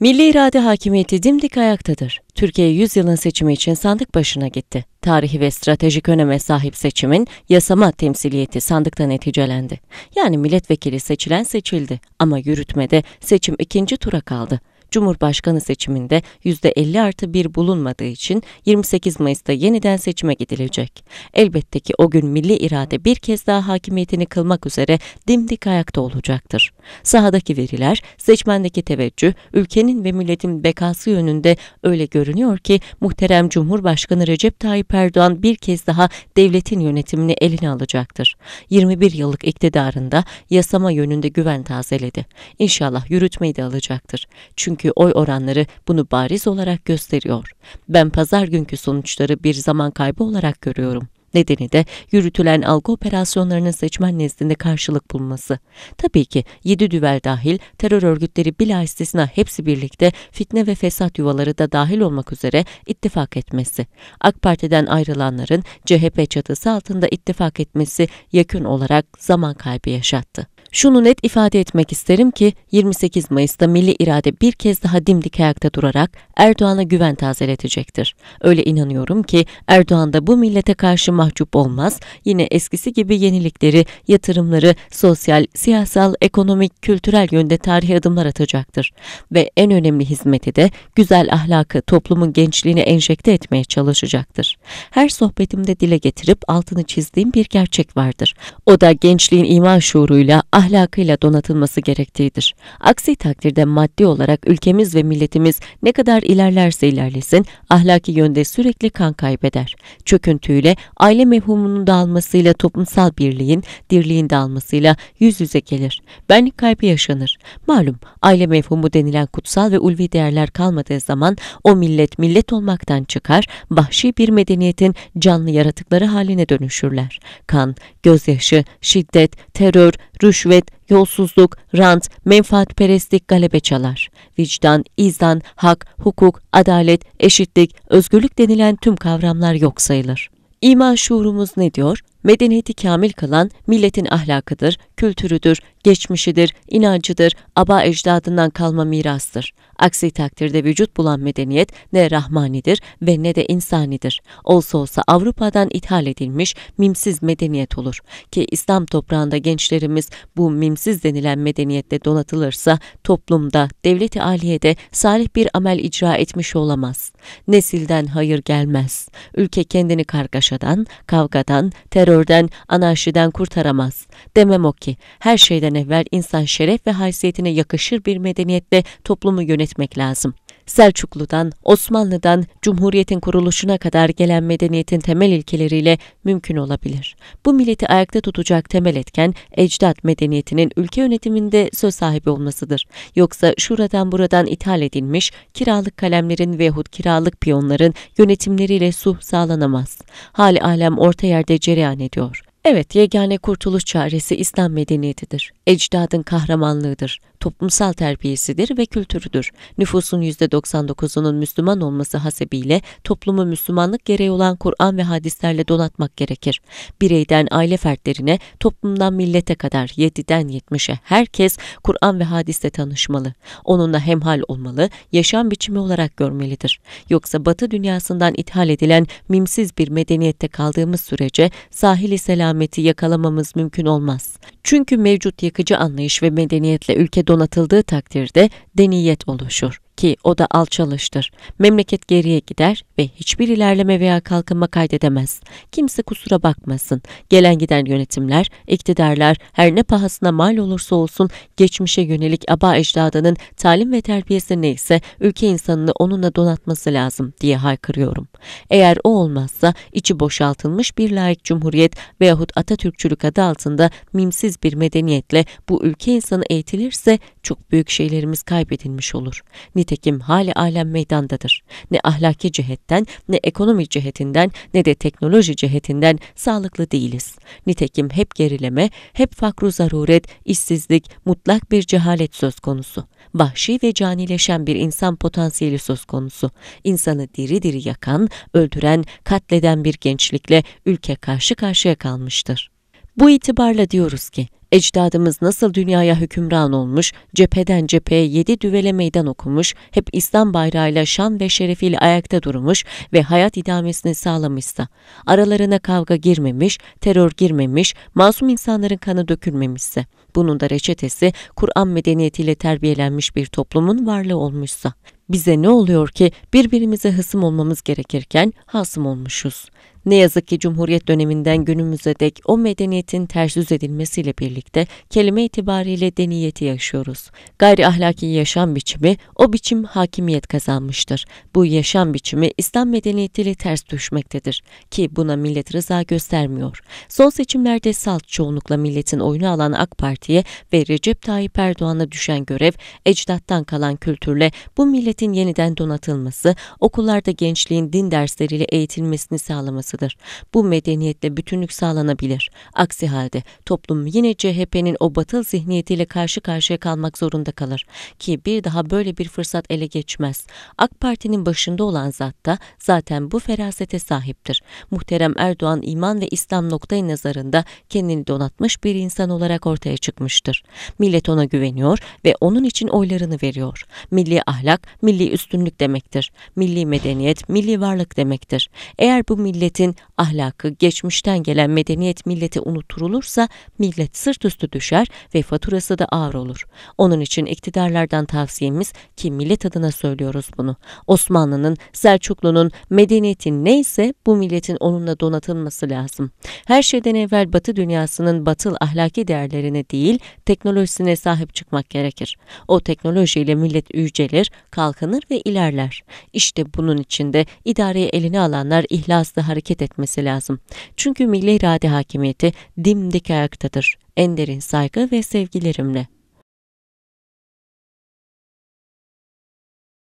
Milli irade hakimiyeti dimdik ayaktadır. Türkiye 100 yılın seçimi için sandık başına gitti. Tarihi ve stratejik öneme sahip seçimin yasama temsiliyeti sandıkta neticelendi. Yani milletvekili seçilen seçildi ama yürütmede seçim ikinci tura kaldı. Cumhurbaşkanı seçiminde %50 artı 1 bulunmadığı için 28 Mayıs'ta yeniden seçime gidilecek. Elbette ki o gün milli irade bir kez daha hakimiyetini kılmak üzere dimdik ayakta olacaktır. Sahadaki veriler, seçmendeki teveccüh, ülkenin ve milletin bekası yönünde öyle görünüyor ki muhterem Cumhurbaşkanı Recep Tayyip Erdoğan bir kez daha devletin yönetimini eline alacaktır. 21 yıllık iktidarında yasama yönünde güven tazeledi. İnşallah yürütmeyi de alacaktır. Çünkü günkü oy oranları bunu bariz olarak gösteriyor. Ben pazar günkü sonuçları bir zaman kaybı olarak görüyorum. Nedeni de yürütülen algı operasyonlarının seçmen nezdinde karşılık bulması. Tabii ki yedi düvel dahil terör örgütleri bila istisna hepsi birlikte fitne ve fesat yuvaları da dahil olmak üzere ittifak etmesi. AK Parti'den ayrılanların CHP çatısı altında ittifak etmesi yakın olarak zaman kaybı yaşattı. Şunu net ifade etmek isterim ki 28 Mayıs'ta milli irade bir kez daha dimdik ayakta durarak Erdoğan'a güven tazeletecektir. Öyle inanıyorum ki Erdoğan da bu millete karşı mahcup olmaz, yine eskisi gibi yenilikleri, yatırımları sosyal, siyasal, ekonomik, kültürel yönde tarihi adımlar atacaktır. Ve en önemli hizmeti de güzel ahlakı toplumun gençliğini enjekte etmeye çalışacaktır. Her sohbetimde dile getirip altını çizdiğim bir gerçek vardır. O da gençliğin iman şuuruyla ahlakıyla donatılması gerektiğidir. Aksi takdirde maddi olarak ülkemiz ve milletimiz ne kadar ilerlerse ilerlesin ahlaki yönde sürekli kan kaybeder. Çöküntüyle, aile mevhumunun dağılmasıyla toplumsal birliğin, dirliğin dağılmasıyla yüz yüze gelir. Benlik kaybı yaşanır. Malum aile mevhumu denilen kutsal ve ulvi değerler kalmadığı zaman o millet millet olmaktan çıkar, vahşi bir medeniyetin canlı yaratıkları haline dönüşürler. Kan, gözyaşı, şiddet, terör, Rüşvet, yolsuzluk, rant, menfaatperestlik galebe çalar. Vicdan, izdan, hak, hukuk, adalet, eşitlik, özgürlük denilen tüm kavramlar yok sayılır. İman şuurumuz ne diyor? Medeniyeti kamil kılan milletin ahlakıdır, kültürüdür, geçmişidir, inancıdır, aba ecdadından kalma mirastır. Aksi takdirde vücut bulan medeniyet ne rahmanidir ve ne de insanidir. Olsa olsa Avrupa'dan ithal edilmiş mimsiz medeniyet olur. Ki İslam toprağında gençlerimiz bu mimsiz denilen medeniyette donatılırsa toplumda, devleti aliyede salih bir amel icra etmiş olamaz. Nesilden hayır gelmez. Ülke kendini kargaşadan, kavgadan, terör terörden, anarşiden kurtaramaz. Demem o ki, her şeyden evvel insan şeref ve haysiyetine yakışır bir medeniyetle toplumu yönetmek lazım.'' Selçuklu'dan, Osmanlı'dan, Cumhuriyet'in kuruluşuna kadar gelen medeniyetin temel ilkeleriyle mümkün olabilir. Bu milleti ayakta tutacak temel etken ecdat medeniyetinin ülke yönetiminde söz sahibi olmasıdır. Yoksa şuradan buradan ithal edilmiş kiralık kalemlerin veyahut kiralık piyonların yönetimleriyle su sağlanamaz. Hali alem orta yerde cereyan ediyor. Evet, yegane kurtuluş çaresi İslam medeniyetidir. Ecdadın kahramanlığıdır toplumsal terbiyesidir ve kültürüdür. Nüfusun %99'unun Müslüman olması hasebiyle toplumu Müslümanlık gereği olan Kur'an ve hadislerle donatmak gerekir. Bireyden aile fertlerine, toplumdan millete kadar 7'den 70'e herkes Kur'an ve hadiste tanışmalı. Onunla hemhal olmalı, yaşam biçimi olarak görmelidir. Yoksa Batı dünyasından ithal edilen mimsiz bir medeniyette kaldığımız sürece sahili selameti yakalamamız mümkün olmaz. Çünkü mevcut yakıcı anlayış ve medeniyetle ülke donatıldığı takdirde deniyet oluşur ki o da alçalıştır. Memleket geriye gider ve hiçbir ilerleme veya kalkınma kaydedemez. Kimse kusura bakmasın. Gelen giden yönetimler, iktidarlar her ne pahasına mal olursa olsun geçmişe yönelik aba ecdadının talim ve terbiyesi neyse ülke insanını onunla donatması lazım diye haykırıyorum. Eğer o olmazsa içi boşaltılmış bir layık cumhuriyet veyahut Atatürkçülük adı altında mimsiz bir medeniyetle bu ülke insanı eğitilirse çok büyük şeylerimiz kaybedilmiş olur. Nitekim hali alem meydandadır. Ne ahlaki cihetten, ne ekonomik cihetinden, ne de teknoloji cihetinden sağlıklı değiliz. Nitekim hep gerileme, hep fakru zaruret, işsizlik, mutlak bir cehalet söz konusu. Vahşi ve canileşen bir insan potansiyeli söz konusu. İnsanı diri diri yakan, öldüren, katleden bir gençlikle ülke karşı karşıya kalmıştır. Bu itibarla diyoruz ki, Ecdadımız nasıl dünyaya hükümran olmuş, cepheden cepheye yedi düvele meydan okumuş, hep İslam bayrağıyla şan ve şerefiyle ayakta durmuş ve hayat idamesini sağlamışsa, aralarına kavga girmemiş, terör girmemiş, masum insanların kanı dökülmemişse, bunun da reçetesi Kur'an medeniyetiyle terbiyelenmiş bir toplumun varlığı olmuşsa, bize ne oluyor ki birbirimize hısım olmamız gerekirken hasım olmuşuz. Ne yazık ki Cumhuriyet döneminden günümüze dek o medeniyetin ters düz edilmesiyle birlikte kelime itibariyle deniyeti yaşıyoruz. Gayri ahlaki yaşam biçimi o biçim hakimiyet kazanmıştır. Bu yaşam biçimi İslam medeniyetiyle ters düşmektedir ki buna millet rıza göstermiyor. Son seçimlerde salt çoğunlukla milletin oyunu alan AK Parti'ye ve Recep Tayyip Erdoğan'a düşen görev ecdattan kalan kültürle bu milletin yeniden donatılması, okullarda gençliğin din dersleriyle eğitilmesini sağlaması olmasıdır. Bu medeniyetle bütünlük sağlanabilir. Aksi halde toplum yine CHP'nin o batıl zihniyetiyle karşı karşıya kalmak zorunda kalır. Ki bir daha böyle bir fırsat ele geçmez. AK Parti'nin başında olan zat da zaten bu ferasete sahiptir. Muhterem Erdoğan iman ve İslam noktayı nazarında kendini donatmış bir insan olarak ortaya çıkmıştır. Millet ona güveniyor ve onun için oylarını veriyor. Milli ahlak, milli üstünlük demektir. Milli medeniyet, milli varlık demektir. Eğer bu milletin milletin ahlakı, geçmişten gelen medeniyet millete unutturulursa millet sırt üstü düşer ve faturası da ağır olur. Onun için iktidarlardan tavsiyemiz ki millet adına söylüyoruz bunu. Osmanlı'nın, Selçuklu'nun medeniyetin neyse bu milletin onunla donatılması lazım. Her şeyden evvel Batı dünyasının batıl ahlaki değerlerine değil, teknolojisine sahip çıkmak gerekir. O teknolojiyle millet yücelir, kalkınır ve ilerler. İşte bunun içinde idareye elini alanlar ihlaslı hareket hareket etmesi lazım. Çünkü milli irade hakimiyeti dimdik ayaktadır. En derin saygı ve sevgilerimle.